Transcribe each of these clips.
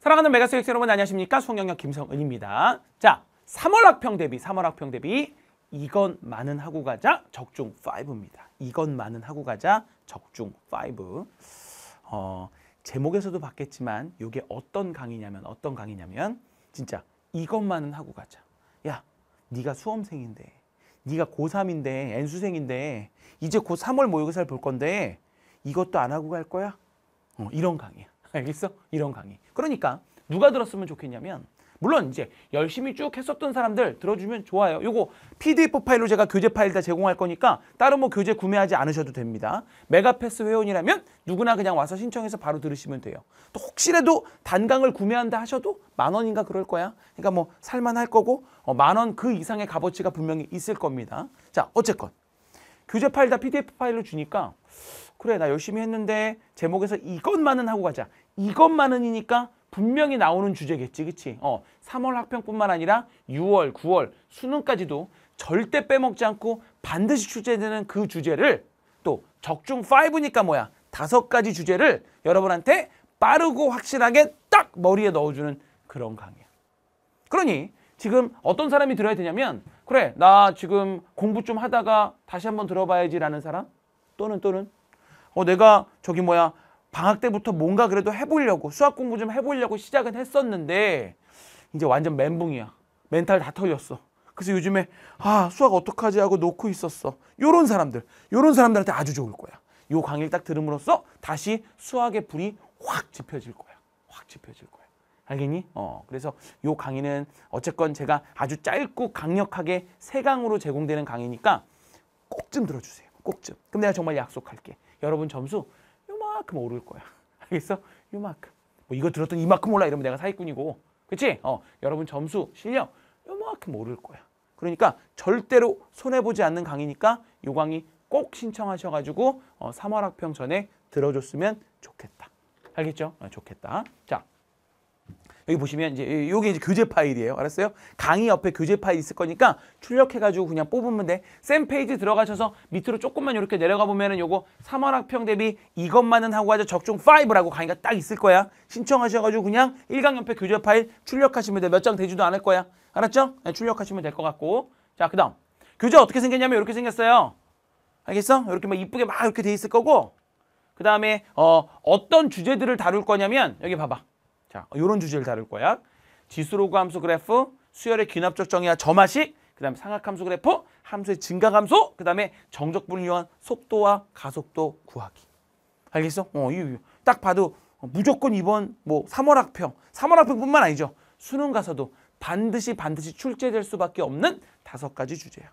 사랑하는 메가스객 여러분 안녕하십니까? 수학영역 김성은입니다. 자, 3월 학평 대비, 3월 학평 대비 이건만은 하고 가자 적중 5입니다. 이건만은 하고 가자 적중 5. 어, 제목에서도 봤겠지만 이게 어떤 강의냐면 어떤 강의냐면 진짜 이것만은 하고 가자. 야, 네가 수험생인데 네가 고3인데 N수생인데 이제 곧 3월 모의고사를 볼 건데 이것도 안 하고 갈 거야? 어, 이런 강의야. 알겠어? 이런 강의. 그러니까 누가 들었으면 좋겠냐면 물론 이제 열심히 쭉 했었던 사람들 들어주면 좋아요. 요거 PDF 파일로 제가 교재 파일 다 제공할 거니까 따로 뭐 교재 구매하지 않으셔도 됩니다. 메가패스 회원이라면 누구나 그냥 와서 신청해서 바로 들으시면 돼요. 또 혹시라도 단강을 구매한다 하셔도 만 원인가 그럴 거야. 그러니까 뭐 살만할 거고 어, 만 원 그 이상의 값어치가 분명히 있을 겁니다. 자 어쨌건 교재 파일 다 PDF 파일로 주니까 그래 나 열심히 했는데 제목에서 이것만은 하고 가자. 이것만은이니까 분명히 나오는 주제겠지 그치? 어, 3월 학평뿐만 아니라 6월, 9월 수능까지도 절대 빼먹지 않고 반드시 출제되는 그 주제를 또 적중 5니까 뭐야 다섯 가지 주제를 여러분한테 빠르고 확실하게 딱 머리에 넣어주는 그런 강의야. 그러니 지금 어떤 사람이 들어야 되냐면 그래 나 지금 공부 좀 하다가 다시 한번 들어봐야지라는 사람 또는 또는 어, 내가 저기 뭐야 방학 때부터 뭔가 그래도 해보려고 수학 공부 좀 해보려고 시작은 했었는데 이제 완전 멘붕이야. 멘탈 다 털렸어. 그래서 요즘에 아 수학 어떡하지 하고 놓고 있었어. 요런 사람들, 요런 사람들한테 아주 좋을 거야. 요 강의를 딱 들음으로써 다시 수학의 불이 확 지펴질 거야. 확 지펴질 거야. 알겠니? 어, 그래서 요 강의는 어쨌건 제가 아주 짧고 강력하게 세 강으로 제공되는 강의니까 꼭 좀 들어주세요. 꼭 좀. 그럼 내가 정말 약속할게. 여러분 점수 요만큼 오를 거야. 알겠어? 요만큼. 뭐 이거 들었더니 이만큼 올라 이러면 내가 사기꾼이고. 그치? 어, 여러분 점수, 실력 요만큼 오를 거야. 그러니까 절대로 손해보지 않는 강의니까 요 강의 꼭 신청하셔가지고 어, 3월 학평 전에 들어줬으면 좋겠다. 알겠죠? 어, 좋겠다. 자. 여기 보시면 이제 요게 이제 교재 파일이에요. 알았어요? 강의 옆에 교재 파일 있을 거니까 출력해 가지고 그냥 뽑으면 돼. 샘 페이지 들어가셔서 밑으로 조금만 이렇게 내려가 보면은 요거 3월 학평 대비 이것만은 하고 하자 적중 5라고 강의가 딱 있을 거야. 신청하셔 가지고 그냥 1강 옆에 교재 파일 출력하시면 돼. 몇 장 되지도 않을 거야. 알았죠? 네, 출력하시면 될 것 같고. 자, 그다음. 교재 어떻게 생겼냐면 이렇게 생겼어요. 알겠어? 이렇게 막 이쁘게 막 이렇게 돼 있을 거고. 그 다음에 어, 어떤 주제들을 다룰 거냐면 여기 봐봐. 자, 요런 주제를 다룰 거야. 지수로그 함수 그래프, 수열의 귀납적 정의와 점화식, 그 다음에 상각함수 그래프, 함수의 증가 감소, 그 다음에 정적 분류한 속도와 가속도 구하기. 알겠어? 어, 이, 딱 봐도 무조건 이번 뭐 3월 학평, 3월 학평뿐만 아니죠. 수능 가서도 반드시 반드시 출제될 수밖에 없는 다섯 가지 주제야.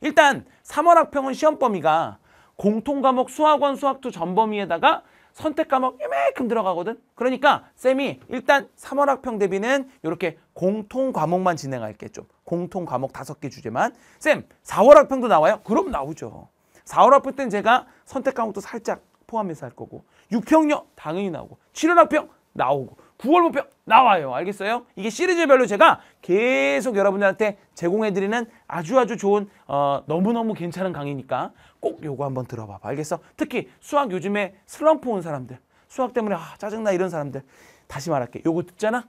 일단 3월 학평은 시험 범위가 공통 과목 수학원 수학투 전 범위에다가 선택 과목 이만큼 들어가거든. 그러니까 쌤이 일단 3월 학평 대비는 이렇게 공통 과목만 진행할게 좀. 공통 과목 다섯 개 주제만. 쌤 4월 학평도 나와요? 그럼 나오죠. 4월 학평 때는 제가 선택 과목도 살짝 포함해서 할 거고 6평요 당연히 나오고 7월 학평 나오고 9월 목표 나와요. 알겠어요? 이게 시리즈별로 제가 계속 여러분들한테 제공해드리는 아주 아주 좋은 어, 너무너무 괜찮은 강의니까 꼭 요거 한번 들어봐 봐. 알겠어? 특히 수학 요즘에 슬럼프 온 사람들 수학 때문에 아, 짜증나 이런 사람들 다시 말할게. 요거 듣잖아?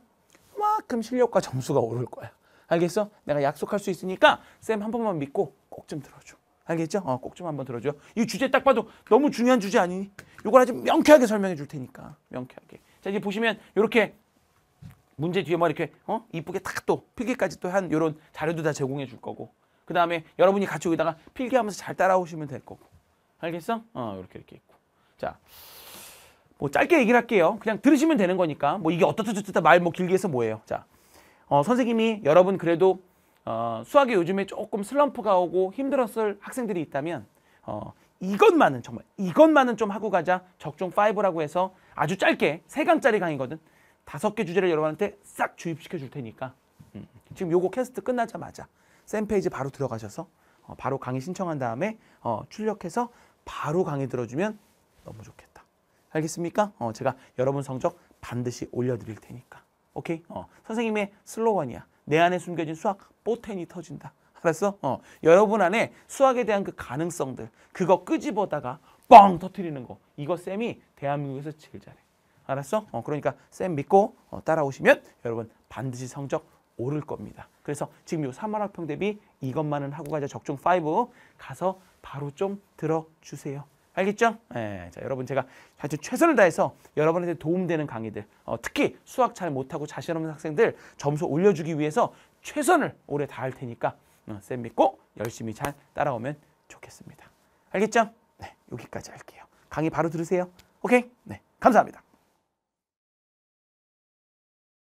그만큼 실력과 점수가 오를 거야. 알겠어? 내가 약속할 수 있으니까 쌤 한 번만 믿고 꼭 좀 들어줘. 알겠죠? 어, 꼭 좀 한번 들어줘. 이 주제 딱 봐도 너무 중요한 주제 아니니? 요걸 아주 명쾌하게 설명해 줄 테니까. 명쾌하게. 자, 이제 보시면 이렇게 문제 뒤에 막 뭐 이렇게 어? 이쁘게 탁 또 필기까지 또한 이런 자료도 다 제공해 줄 거고. 그 다음에 여러분이 같이 여기다가 필기하면서 잘 따라오시면 될 거고. 알겠어? 어, 이렇게 이렇게 있고. 자. 뭐 짧게 얘기를 할게요. 그냥 들으시면 되는 거니까. 뭐 이게 어떻다 저떻다 말 뭐 길게 해서 뭐예요. 자. 어, 선생님이 여러분 그래도 어, 수학에 요즘에 조금 슬럼프가 오고 힘들었을 학생들이 있다면 어, 이것만은 정말 이것만은 좀 하고 가자 적중 5라고 해서 아주 짧게 세강짜리 강의거든 다섯 개 주제를 여러분한테 싹 주입시켜 줄 테니까 음. 지금 요거 캐스트 끝나자마자 쌤 페이지 바로 들어가셔서 어, 바로 강의 신청한 다음에 어, 출력해서 바로 강의 들어주면 너무 좋겠다 알겠습니까? 어, 제가 여러분 성적 반드시 올려드릴 테니까 오케이? 어, 선생님의 슬로건이야 내 안에 숨겨진 수학 뽀텐이 터진다 알았어? 어. 여러분 안에 수학에 대한 그 가능성들 그거 끄집어다가 뻥 터트리는 거 이거 쌤이 대한민국에서 제일 잘해. 알았어? 어, 그러니까 쌤 믿고 어, 따라오시면 여러분 반드시 성적 오를 겁니다. 그래서 지금 요3만 학평 대비 이것만은 하고 가자 적중 5 가서 바로 좀 들어주세요. 알겠죠? 예, 자, 여러분 제가 아주 최선을 다해서 여러분한테 도움되는 강의들 어, 특히 수학 잘 못하고 자신 없는 학생들 점수 올려주기 위해서 최선을 올해 다할 테니까 쌤 믿고 열심히 잘 따라오면 좋겠습니다. 알겠죠? 네, 여기까지 할게요. 강의 바로 들으세요. 오케이? 네, 감사합니다.